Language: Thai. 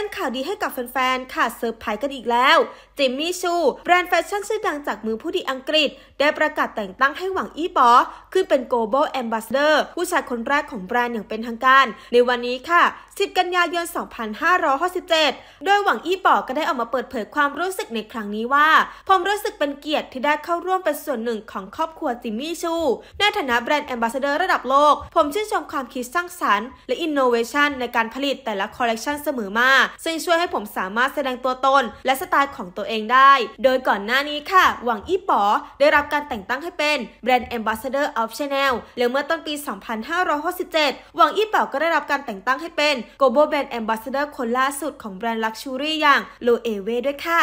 เป็นข่าวดีให้กับแฟนๆ ค่ะ เซอร์ไพรส์กันอีกแล้วจิมมี่ชูแบรนด์แฟชั่นชื่อดังจากมือผู้ดีอังกฤษ ได้ประกาศแต่งตั้งให้หวังอี้ป๋อขึ้นเป็น Global Ambassador ผู้ชายคนแรกของแบรนด์อย่างเป็นทางการในวันนี้ค่ะ 10 กันยายน 2567โดยหวังอี้ป๋อก็ได้ออกมาเปิดเผยความรู้สึกในครั้งนี้ว่า ผมรู้สึกเป็นเกียรติที่ได้เข้าร่วมเป็นส่วนหนึ่งของครอบครัวจิมมี่ชูในฐานะแบรนด์แอมบาสเดอร์ระดับโลกผมชื่นชมความคิดสร้างสารรค์และอินโนเวชันในการผลิตแต่ละคอลเลกชันเสมอมาซึ่งช่วยให้ผมสามารถแสดงตัวตนและสไตล์ของตัวเองได้ โดยก่อนหน้านี้ค่ะ หวังอี้ป๋อได้รับการแต่งตั้งให้เป็น Brand Ambassador of Chanel และเมื่อต้นปี 2567 หวังอี้ป๋อก็ได้รับการแต่งตั้งให้เป็น Global Brand Ambassador คนล่าสุดของแบรนด์ลักชูรี่อย่างโลเอเวด้วยค่ะ